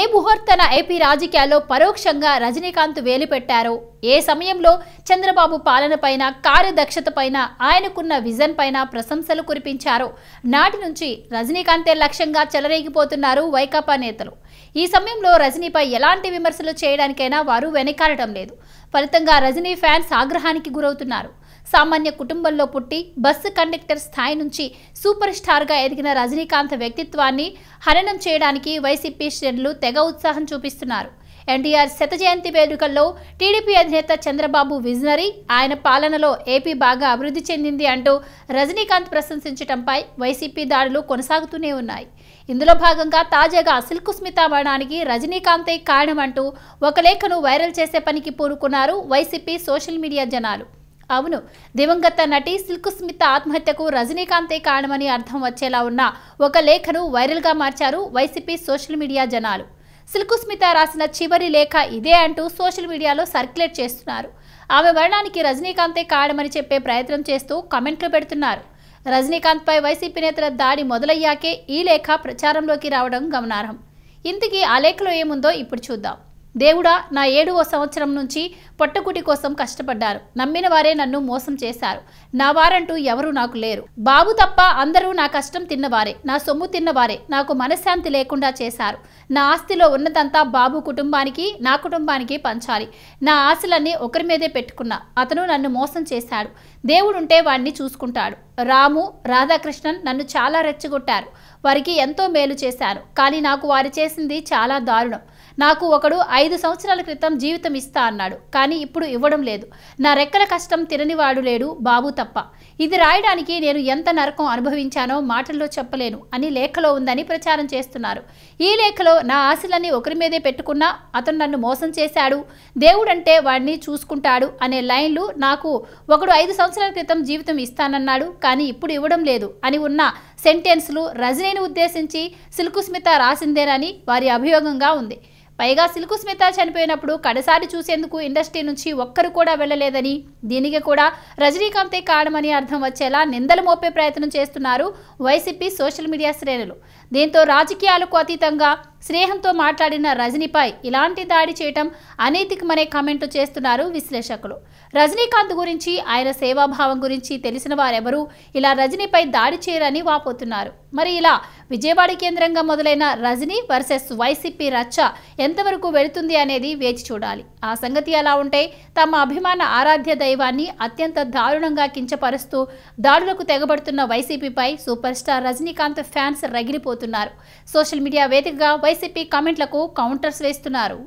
ఏ ముహూర్తన AP రాజకీయాల్లో పరోక్షంగా రజనీకాంత్ వేలిపెట్టారో ఏ సమయంలో చంద్రబాబు పాలనపైన కార్యదక్షతపైన ఆయనకున్న విజన్ పైన ప్రశంసలు కురిపించారో నాటి నుంచి రజనీకాంతే లక్ష్యంగా చెలరేగిపోతున్నారు వైకాపా నేతలు ఈ సమయంలో రజనీపై ఎలాంటి విమర్శలు చేయడానికైనా వారు వెనకాడటం లేదు ఫలితంగా రజనీ ఫ్యాన్స్ ఆగ్రహానికి గురవుతున్నారు సామాన్య కుటుంబంలో పుట్టి బస్సు కండక్టర్ స్థాయి నుంచి సూపర్ స్టార్గా ఎదిగిన రజనీకాంత్ వ్యక్తిత్వాన్ని హననం చేయడానికి వైసీపీ శ్రేణులు నాయకులు తెగ ఉత్సాహం చూపిస్తున్నారు ఎన్టీఆర్ శత జయంతి వేడుకల్లో టీడీపీ అధినేత చంద్రబాబు విజనరీ ఆయన పాలనలో ఏపీ బాగా అభివృద్ధి చెందింది అంటూ రజనీకాంత్ ప్రశంసించడంపై వైసీపీ దాడులు కొనసాగుతూనే ఉన్నాయి ఇందులో భాగంగా తాజాగా సిల్కు స్మిత మరణానికి రజనీకాంతే కారణమంటూ ఒక లేఖను వైరల్ చేసే పనికి పూనుకున్నారు వైసీపీ సోషల్ మీడియా జనాలు అవును దివంగత నటి సిల్కు స్మిత ఆత్మహత్యకు రజనీకాంతే కారణమని అర్థం వచ్చేలా ఉన్న ఒక లేఖను వైరల్గా మార్చారు వైసీపీ సోషల్ మీడియా జనాలు సిల్కు స్మిత రాసిన చివరి లేఖ ఇదే అంటూ సోషల్ మీడియాలో సర్క్యులేట్ చేస్తున్నారు ఆమె మరణానికి రజనీకాంతే కారణమని చెప్పే ప్రయత్నం చేస్తూ కమెంట్లు పెడుతున్నారు రజనీకాంత్పై వైసీపీ నేతల దాడి మొదలయ్యాకే ఈ లేఖ ప్రచారంలోకి రావడం గమనార్హం ఇంతకీ ఆ లేఖలో ఏముందో ఇప్పుడు చూద్దాం దేవుడా నా ఏడవ సంవత్సరం నుంచి పొట్టకుటి కోసం కష్టపడ్డారు నమ్మిన వారే నన్ను మోసం చేశారు నా వారంటూ ఎవరూ నాకు లేరు బాబు తప్ప అందరూ నా కష్టం తిన్నవారే నా సొమ్ము తిన్నవారే నాకు మనశ్శాంతి లేకుండా చేశారు నా ఆస్తిలో ఉన్నదంతా బాబు కుటుంబానికి నా కుటుంబానికి పంచాలి నా ఆశలన్నీ ఒకరి మీదే పెట్టుకున్నా అతను నన్ను మోసం చేశాడు దేవుడుంటే వాణ్ణి చూసుకుంటాడు రాము రాధాకృష్ణన్ నన్ను చాలా రెచ్చగొట్టారు వారికి ఎంతో మేలు చేశాను కానీ నాకు వారు చేసింది చాలా దారుణం నాకు ఒకడు ఐదు సంవత్సరాల క్రితం జీవితం ఇస్తా అన్నాడు కానీ ఇప్పుడు ఇవ్వడం లేదు నా రెక్కల కష్టం తిననివాడు లేడు బాబు తప్ప ఇది రాయడానికి నేను ఎంత నరకం అనుభవించానో మాటల్లో చెప్పలేను అని లేఖలో ఉందని ప్రచారం చేస్తున్నారు ఈ లేఖలో నా ఆశలన్నీ ఒకరి మీదే పెట్టుకున్నా అతను నన్ను మోసం చేశాడు దేవుడంటే వాడిని చూసుకుంటాడు అనే లైన్లు నాకు ఒకడు ఐదు సంవత్సరాల క్రితం జీవితం ఇస్తానన్నాడు కానీ ఇప్పుడు ఇవ్వడం లేదు అని ఉన్న సెంటెన్స్లు రజనీని ఉద్దేశించి సిల్కుస్మిత రాసిందేనని వారి అభియోగంగా ఉంది పైగా సిల్కు స్మిత చనిపోయినప్పుడు కడసారి చూసేందుకు ఇండస్ట్రీ నుంచి ఒక్కరు కూడా వెళ్ళలేదని దీనికి కూడా రజనీకాంతే కారణమని అర్థం వచ్చేలా నిందలు మోపే ప్రయత్నం చేస్తున్నారు వైసీపీ సోషల్ మీడియా శ్రేణులు దీంతో రాజకీయాలకు అతీతంగా స్నేహంతో మాట్లాడిన రజనీపై ఇలాంటి దాడి చేయటం అనైతికమనే కామెంట్ చేస్తున్నారు విశ్లేషకులు రజనీకాంత్ గురించి ఆయన సేవాభావం గురించి తెలిసిన వారెవరూ ఇలా రజనీపై దాడి చేయరని వాపోతున్నారు మరి ఇలా విజయవాడ కేంద్రంగా మొదలైన రజనీ వర్సెస్ వైసీపీ రచ్చ ఎంతవరకు వెళుతుంది అనేది వేచి చూడాలి ఆ సంగతి అలా ఉంటే తమ అభిమాన ఆరాధ్య దైవాన్ని అత్యంత దారుణంగా కించపరుస్తూ దాడులకు తెగబడుతున్న వైసీపీపై సూపర్ స్టార్ రజనీకాంత్ ఫ్యాన్స్ రగిలిపోతున్నారు సోషల్ మీడియా వేదికగా వైసీపీ కామెంట్లకు కౌంటర్స్ వేస్తున్నారు